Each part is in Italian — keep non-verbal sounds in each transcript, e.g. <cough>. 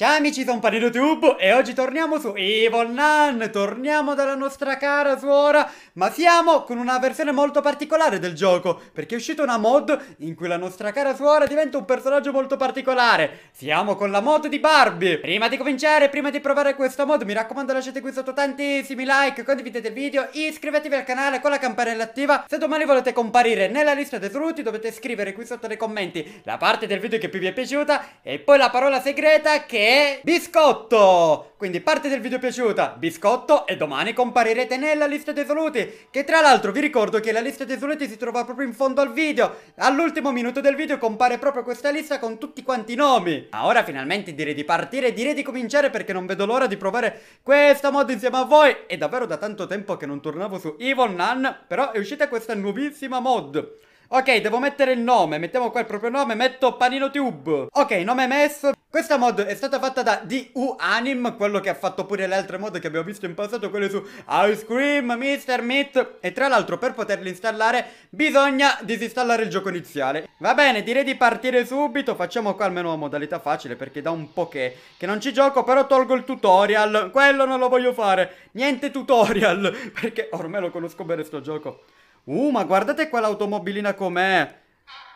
Ciao amici, sono Panino Tubo e oggi torniamo su Evil Nun, torniamo dalla nostra cara suora, ma siamo con una versione molto particolare del gioco, perché è uscita una mod in cui la nostra cara suora diventa un personaggio molto particolare. Siamo con la mod di Barbie. Prima di cominciare, prima di provare questa mod, mi raccomando lasciate qui sotto tantissimi like, condividete il video, iscrivetevi al canale con la campanella attiva. Se domani volete comparire nella lista dei saluti dovete scrivere qui sotto nei commenti la parte del video che più vi è piaciuta e poi la parola segreta che e biscotto! Quindi parte del video piaciuta, biscotto e domani comparirete nella lista dei saluti che tra l'altro vi ricordo che la lista dei saluti si trova proprio in fondo al video all'ultimo minuto del video compare proprio questa lista con tutti quanti i nomi ma ora finalmente direi di partire, direi di cominciare perché non vedo l'ora di provare questa mod insieme a voi è davvero da tanto tempo che non tornavo su Evil Nun però è uscita questa nuovissima mod Ok, devo mettere il nome, mettiamo qua il proprio nome, metto Panino Tube. Ok, nome messo. Questa mod è stata fatta da DU Anim, quello che ha fatto pure le altre mod che abbiamo visto in passato, quelle su Ice Cream, Mr. Meat. E tra l'altro per poterle installare bisogna disinstallare il gioco iniziale. Va bene, direi di partire subito, facciamo qua almeno una modalità facile perché da un po' che, che non ci gioco, però tolgo il tutorial. Quello non lo voglio fare, niente tutorial, <laughs> perché ormai lo conosco bene sto gioco. Uh, ma guardate qua l'automobilina com'è.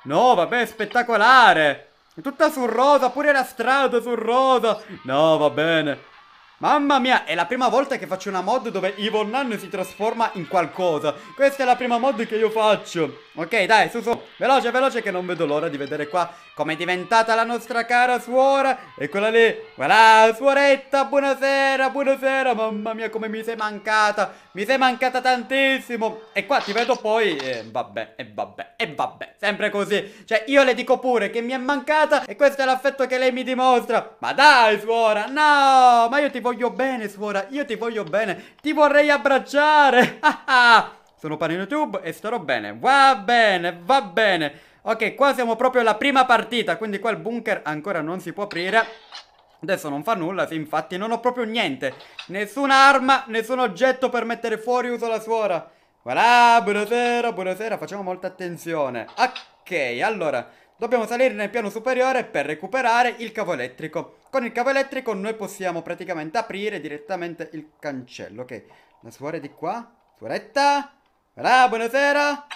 No, vabbè, è spettacolare. È tutta sul rosa, pure la strada sul rosa. No, va bene. Mamma mia, è la prima volta che faccio una mod dove Evil Nun si trasforma in qualcosa. Questa è la prima mod che io faccio. Ok, dai, su, su. Veloce, veloce, che non vedo l'ora di vedere qua com'è diventata la nostra cara suora. E quella lì. Voilà, suoretta, buonasera, buonasera. Mamma mia, come mi sei mancata. Mi sei mancata tantissimo. E qua ti vedo poi... Eh, vabbè, e eh, vabbè, e eh, vabbè. Sempre così. Cioè, io le dico pure che mi è mancata e questo è l'affetto che lei mi dimostra. Ma dai, suora, no! Ma io ti voglio voglio bene, suora, io ti voglio bene, ti vorrei abbracciare. <laughs> Ah, ah. Sono pane YouTube e starò bene. Va bene, va bene. Ok, qua siamo proprio alla prima partita, quindi qua il bunker ancora non si può aprire. Adesso non fa nulla, sì, infatti non ho proprio niente. Nessuna arma, nessun oggetto per mettere fuori uso la suora. Voilà, buonasera, buonasera, facciamo molta attenzione. Ok, allora... Dobbiamo salire nel piano superiore per recuperare il cavo elettrico. Con il cavo elettrico noi possiamo praticamente aprire direttamente il cancello. Ok, la suora è di qua. Suoretta? Voilà, buonasera!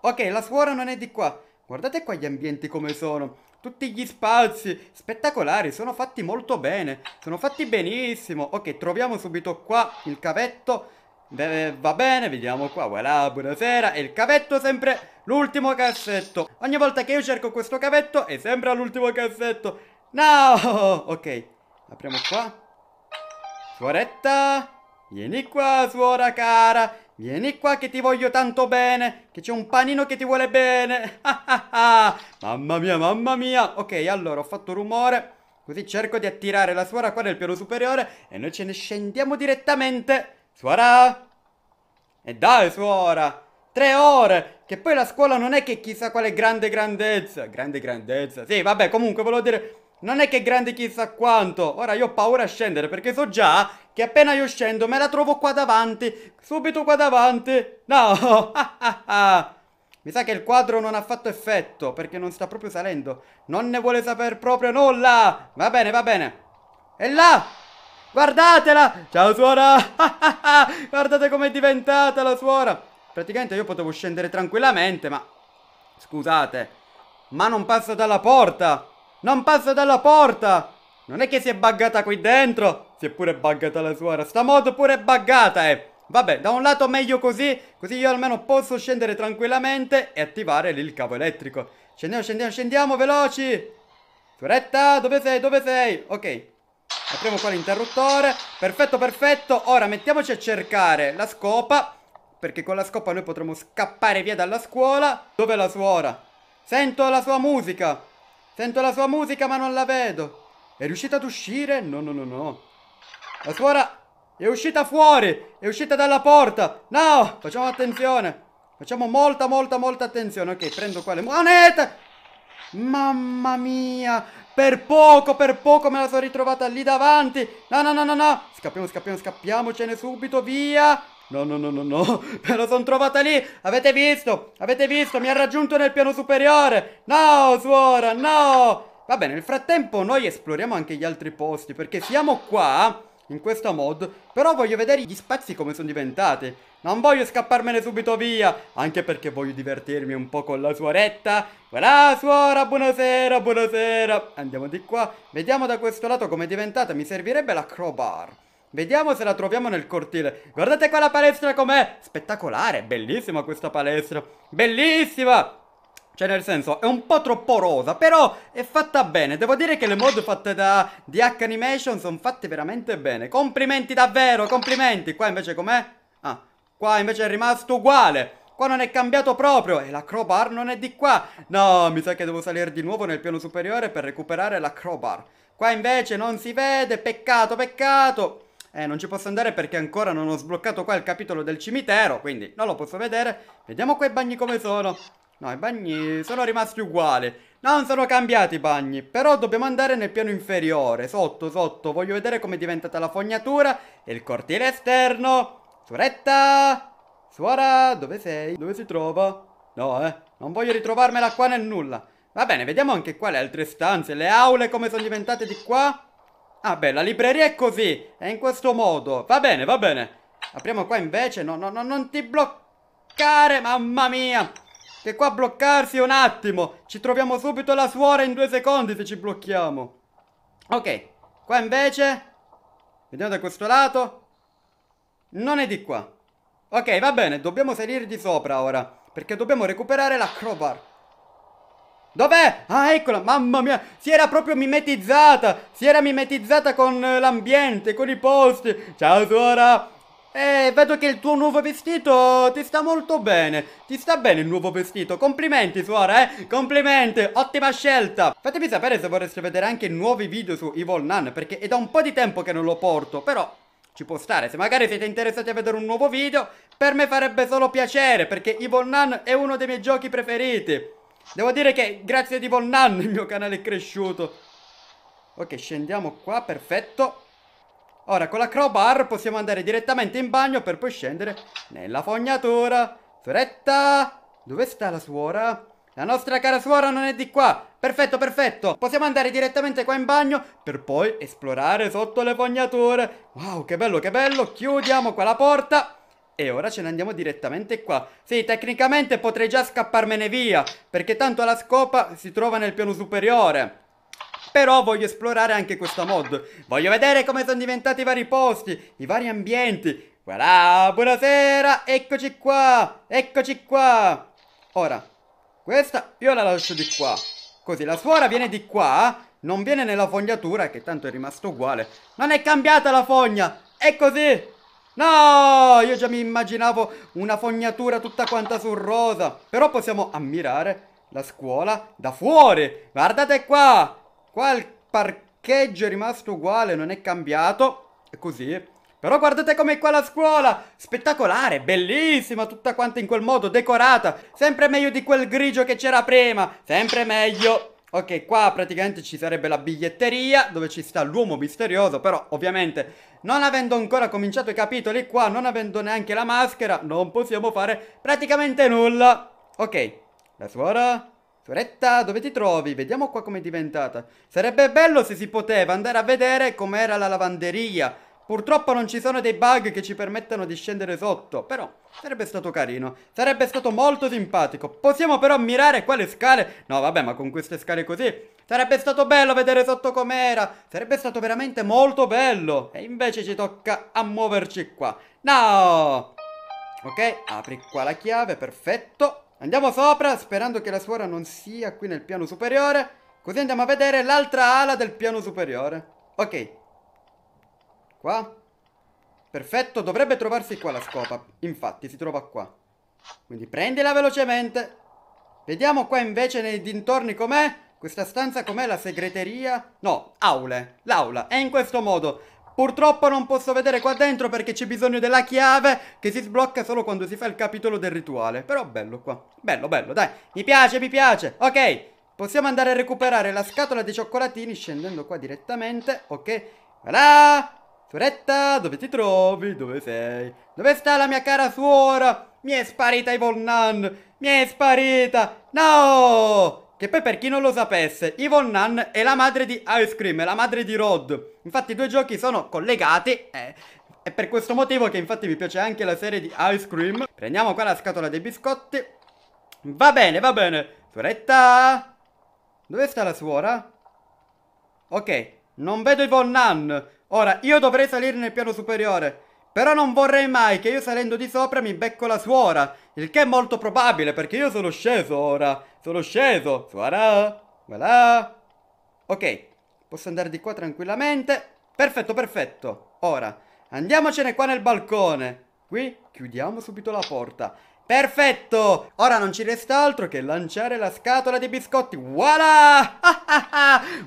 Ok, la suora non è di qua. Guardate qua gli ambienti come sono. Tutti gli spazi spettacolari, sono fatti molto bene, sono fatti benissimo. Ok, troviamo subito qua il cavetto Beh, va bene, vediamo qua, voilà, buonasera, e il cavetto sempre l'ultimo cassetto. Ogni volta che io cerco questo cavetto è sempre l'ultimo cassetto. No! <laughs> Ok, apriamo qua. Suoretta, vieni qua, suora cara, vieni qua che ti voglio tanto bene, che c'è un panino che ti vuole bene. <laughs> mamma mia, mamma mia. Ok, allora ho fatto rumore, così cerco di attirare la suora qua nel piano superiore e noi ce ne scendiamo direttamente Suora? E eh, dai, suora! Tre ore! Che poi la scuola non è che chissà quale grande grandezza. Grande grandezza. Sì, vabbè, comunque volevo dire... Non è che grande chissà quanto. Ora io ho paura a scendere perché so già che appena io scendo me la trovo qua davanti. Subito qua davanti. No. <laughs> Mi sa che il quadro non ha fatto effetto perché non sta proprio salendo. Non ne vuole sapere proprio nulla. Va bene, va bene. E là. Guardatela! Ciao suora! <laughs> Guardate com'è diventata la suora! Praticamente io potevo scendere tranquillamente, ma... Scusate. Ma non passa dalla porta! Non passa dalla porta! Non è che si è buggata qui dentro! Si è pure buggata la suora. Sta moto pure è buggata, eh! Vabbè, da un lato meglio così, così io almeno posso scendere tranquillamente e attivare lì il cavo elettrico. Scendiamo, scendiamo, scendiamo, veloci! Suoretta, dove sei, dove sei? Ok, Apriamo qua l'interruttore. Perfetto, perfetto. Ora mettiamoci a cercare la scopa. Perché con la scopa noi potremo scappare via dalla scuola. Dov'è la suora? Sento la sua musica. Sento la sua musica ma non la vedo. È riuscita ad uscire? No, no, no, no. La suora è uscita fuori. È uscita dalla porta. No, facciamo attenzione. Facciamo molta, molta, molta attenzione. Ok, prendo qua le monete. Mamma mia, per poco, per poco me la sono ritrovata lì davanti. No, no, no, no, no. Scappiamo, scappiamo, scappiamocene subito, via. No, no, no, no, no, <laughs> me la sono trovata lì, avete visto, avete visto, mi ha raggiunto nel piano superiore, no, suora, no! Va bene, nel frattempo noi esploriamo anche gli altri posti, perché siamo qua, in questa mod, però voglio vedere gli spazi come sono diventate. Non voglio scapparmene subito via, anche perché voglio divertirmi un po' con la suoretta. Voilà, suora, buonasera, buonasera. Andiamo di qua, vediamo da questo lato come è diventata, mi servirebbe la crowbar. Vediamo se la troviamo nel cortile. Guardate qua la palestra com'è, spettacolare, bellissima questa palestra, bellissima. Cioè nel senso è un po' troppo rosa Però è fatta bene Devo dire che le mod fatte da DH Animation sono fatte veramente bene Complimenti davvero, complimenti Qua invece com'è? Ah, qua invece è rimasto uguale Qua non è cambiato proprio e la crowbar non è di qua No, mi sa che devo salire di nuovo nel piano superiore per recuperare la crowbar Qua invece non si vede, peccato, peccato eh, non ci posso andare perché ancora non ho sbloccato qua il capitolo del cimitero, quindi non lo posso vedere. Vediamo qua i bagni come sono. No, i bagni sono rimasti uguali. Non sono cambiati i bagni, però dobbiamo andare nel piano inferiore, sotto, sotto. Voglio vedere com'è diventata la fognatura e il cortile esterno. Suoretta! Suora, dove sei? Dove si trova? No, eh, non voglio ritrovarmela qua nel nulla. Va bene, vediamo anche qua le altre stanze, le aule come sono diventate di qua. Ah beh, la libreria è così, è in questo modo. Va bene, va bene. Apriamo qua invece, no, no, no, non ti bloccare, mamma mia. Che qua bloccarsi un attimo. Ci troviamo subito la suora in due secondi se ci blocchiamo. Ok. Qua invece... Vediamo da questo lato. Non è di qua. Ok, va bene. Dobbiamo salire di sopra ora. Perché dobbiamo recuperare la crowbar. Dov'è? Ah, eccola, mamma mia, si era proprio mimetizzata, si era mimetizzata con eh, l'ambiente, con i posti. Ciao, suora, eh, vedo che il tuo nuovo vestito ti sta molto bene. Ti sta bene il nuovo vestito. Complimenti, suora, eh? Complimenti, ottima scelta. Fatemi sapere se vorreste vedere anche nuovi video su Evil Nun, perché è da un po' di tempo che non lo porto, però ci può stare. Se magari siete interessati a vedere un nuovo video, per me farebbe solo piacere, perché Evil Nun è uno dei miei giochi preferiti. Devo dire che grazie a Evil Nun il mio canale è cresciuto. Ok, scendiamo qua, perfetto. Ora con la crowbar possiamo andare direttamente in bagno per poi scendere nella fognatura. Soretta! Dove sta la suora? La nostra cara suora non è di qua. Perfetto, perfetto. Possiamo andare direttamente qua in bagno per poi esplorare sotto le fognature. Wow, che bello, che bello. Chiudiamo qua la porta. E ora ce ne andiamo direttamente qua. Sì, tecnicamente potrei già scapparmene via, perché tanto la scopa si trova nel piano superiore. Però voglio esplorare anche questa mod. Voglio vedere come sono diventati i vari posti, i vari ambienti. Voilà, buonasera, eccoci qua, eccoci qua. Ora, questa io la lascio di qua. Così la suora viene di qua, non viene nella fognatura, che tanto è rimasto uguale. Non è cambiata la fogna, è così. No, io già mi immaginavo una fognatura tutta quanta sul rosa. Però possiamo ammirare la scuola da fuori. Guardate qua, Qua il parcheggio è rimasto uguale, non è cambiato. È così. Però guardate com'è qua la scuola! Spettacolare, bellissima, tutta quanta in quel modo, decorata. Sempre meglio di quel grigio che c'era prima. Sempre meglio. Ok, qua praticamente ci sarebbe la biglietteria, dove ci sta l'uomo misterioso, però ovviamente non avendo ancora cominciato i capitoli qua, non avendo neanche la maschera, non possiamo fare praticamente nulla. Ok, la suora... Fioretta, dove ti trovi? Vediamo qua com'è diventata. Sarebbe bello se si poteva andare a vedere com'era la lavanderia. Purtroppo non ci sono dei bug che ci permettano di scendere sotto, però sarebbe stato carino. Sarebbe stato molto simpatico. Possiamo però ammirare qua scale. No, vabbè, ma con queste scale così Sarebbe stato bello vedere sotto com'era, sarebbe stato veramente molto bello. E invece ci tocca a muoverci qua. No! Ok, apri qua la chiave, perfetto. Andiamo sopra sperando che la suora non sia qui nel piano superiore, così andiamo a vedere l'altra ala del piano superiore. Ok. Qua. Perfetto, dovrebbe trovarsi qua la scopa. Infatti, si trova qua. Quindi prendila velocemente. Vediamo qua invece nei dintorni com'è. Questa stanza com'è la segreteria? No, aule. L'aula. È in questo modo. Purtroppo non posso vedere qua dentro perché c'è bisogno della chiave che si sblocca solo quando si fa il capitolo del rituale. Però bello qua. Bello, bello, dai. Mi piace, mi piace. Ok, possiamo andare a recuperare la scatola dei cioccolatini scendendo qua direttamente. Ok, voilà. Suoretta, dove ti trovi? Dove sei? Dove sta la mia cara suora? Mi è sparita Ivonne Nun! Mi è sparita! No! Che poi per chi non lo sapesse, Yvonne Nan è la madre di Ice Cream, è la madre di Rod. Infatti i due giochi sono collegati eh, è per questo motivo che infatti mi piace anche la serie di Ice Cream. Prendiamo qua la scatola dei biscotti. Va bene, va bene. Suoretta! Dove sta la suora? Ok, non vedo Yvonne Nan. Ora, io dovrei salire nel piano superiore. Però non vorrei mai che io salendo di sopra mi becco la suora, il che è molto probabile perché io sono sceso ora. Sono sceso. Suora. Voilà. Ok, posso andare di qua tranquillamente. Perfetto, perfetto. Ora, andiamocene qua nel balcone. Qui chiudiamo subito la porta. Perfetto! Ora non ci resta altro che lanciare la scatola di biscotti. Voilà!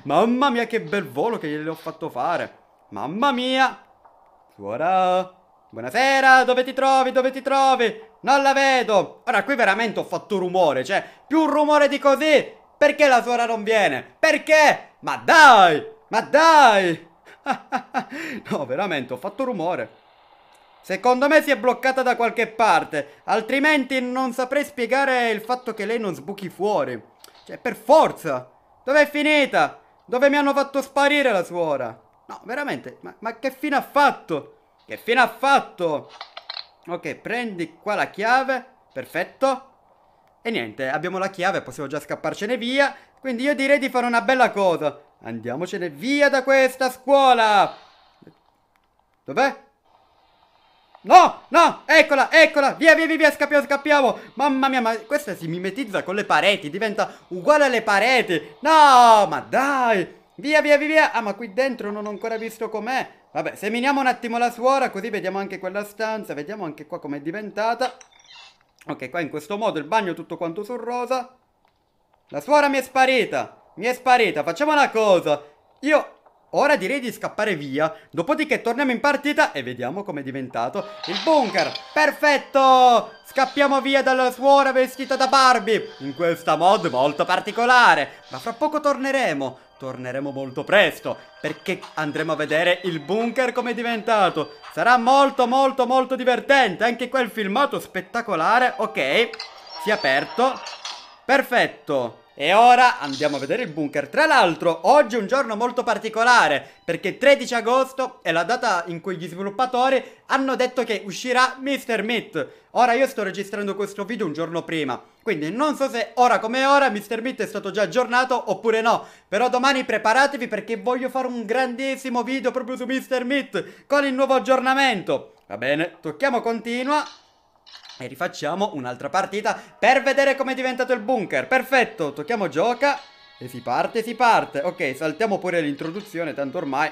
<laughs> Mamma mia che bel volo che gliel'ho fatto fare. Mamma mia! Suora! Buonasera, dove ti trovi? Dove ti trovi? Non la vedo! Ora, qui veramente ho fatto rumore, cioè, più rumore di così! Perché la suora non viene? Perché? Ma dai! Ma dai! <laughs> no, veramente, ho fatto rumore. Secondo me si è bloccata da qualche parte, altrimenti non saprei spiegare il fatto che lei non sbuchi fuori. Cioè, per forza! Dov'è finita? Dove mi hanno fatto sparire la suora? No, veramente, ma, ma che fine ha fatto? Che fine ha fatto? Ok, prendi qua la chiave. Perfetto. E niente, abbiamo la chiave, possiamo già scapparcene via. Quindi io direi di fare una bella cosa. Andiamocene via da questa scuola. Dov'è? No, no, eccola, eccola, via, via, via, scappiamo, scappiamo Mamma mia, ma questa si mimetizza con le pareti, diventa uguale alle pareti No, ma dai Via, via, via, via Ah, ma qui dentro non ho ancora visto com'è Vabbè, seminiamo un attimo la suora, così vediamo anche quella stanza, vediamo anche qua com'è diventata. Ok, qua in questo modo il bagno è tutto quanto sul rosa. La suora mi è sparita, mi è sparita, facciamo una cosa. Io ora direi di scappare via, dopodiché torniamo in partita e vediamo com'è diventato il bunker. Perfetto! Scappiamo via dalla suora vestita da Barbie, in questa mod molto particolare. Ma fra poco torneremo, torneremo molto presto perché andremo a vedere il bunker come è diventato. Sarà molto molto molto divertente, anche quel filmato spettacolare. Ok, si è aperto. Perfetto. E ora andiamo a vedere il bunker. Tra l'altro, oggi è un giorno molto particolare, perché 13 agosto è la data in cui gli sviluppatori hanno detto che uscirà Mr. Meat. Ora io sto registrando questo video un giorno prima, quindi non so se ora come ora Mr. Meat è stato già aggiornato oppure no, però domani preparatevi perché voglio fare un grandissimo video proprio su Mr. Meat con il nuovo aggiornamento. Va bene, tocchiamo continua. E rifacciamo un'altra partita per vedere come è diventato il bunker. Perfetto, tocchiamo gioca e si parte, si parte. Ok, saltiamo pure l'introduzione, tanto ormai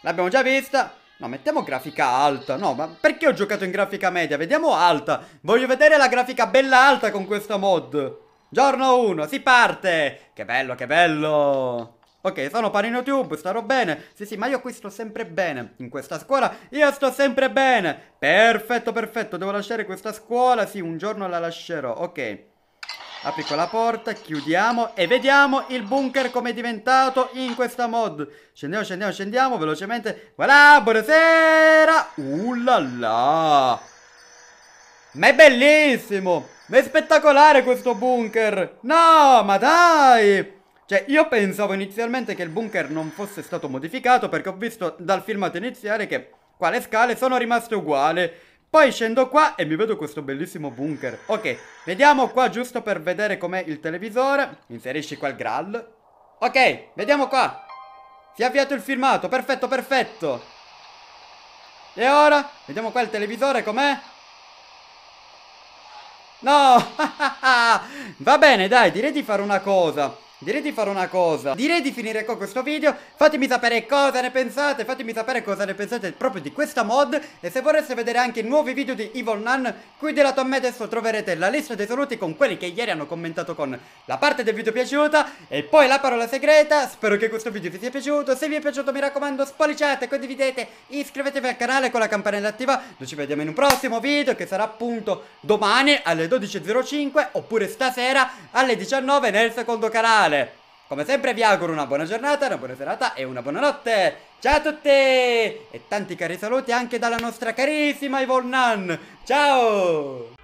l'abbiamo già vista. No, mettiamo grafica alta. No, ma perché ho giocato in grafica media? Vediamo alta. Voglio vedere la grafica bella alta con questa mod. Giorno 1, si parte! Che bello, che bello! Ok, sono Panino Tube, starò bene. Sì, sì, ma io qui sto sempre bene. In questa scuola io sto sempre bene. Perfetto, perfetto. Devo lasciare questa scuola. Sì, un giorno la lascerò. Ok. Apri quella porta, chiudiamo e vediamo il bunker come è diventato in questa mod. Scendiamo, scendiamo, scendiamo velocemente. Voilà, buonasera! Uh la la! Ma è bellissimo! Ma è spettacolare questo bunker! No, ma dai! Cioè, io pensavo inizialmente che il bunker non fosse stato modificato perché ho visto dal filmato iniziale che qua le scale sono rimaste uguali. Poi scendo qua e mi vedo questo bellissimo bunker. Ok, vediamo qua giusto per vedere com'è il televisore. Inserisci qua il Graal. Ok, vediamo qua. Si è avviato il filmato, perfetto, perfetto. E ora? Vediamo qua il televisore com'è. No! <laughs> Va bene, dai, direi di fare una cosa. Direi di fare una cosa Direi di finire con questo video Fatemi sapere cosa ne pensate Fatemi sapere cosa ne pensate proprio di questa mod E se vorreste vedere anche nuovi video di Evil Nun Qui di lato a me adesso troverete la lista dei saluti Con quelli che ieri hanno commentato con la parte del video piaciuta E poi la parola segreta Spero che questo video vi sia piaciuto Se vi è piaciuto mi raccomando spolliciate, condividete Iscrivetevi al canale con la campanella attiva Noi ci vediamo in un prossimo video Che sarà appunto domani alle 12.05 Oppure stasera alle 19 nel secondo canale canale. Come sempre vi auguro una buona giornata, una buona serata e una buona notte. Ciao a tutti e tanti cari saluti anche dalla nostra carissima Yvonne Nan. Ciao!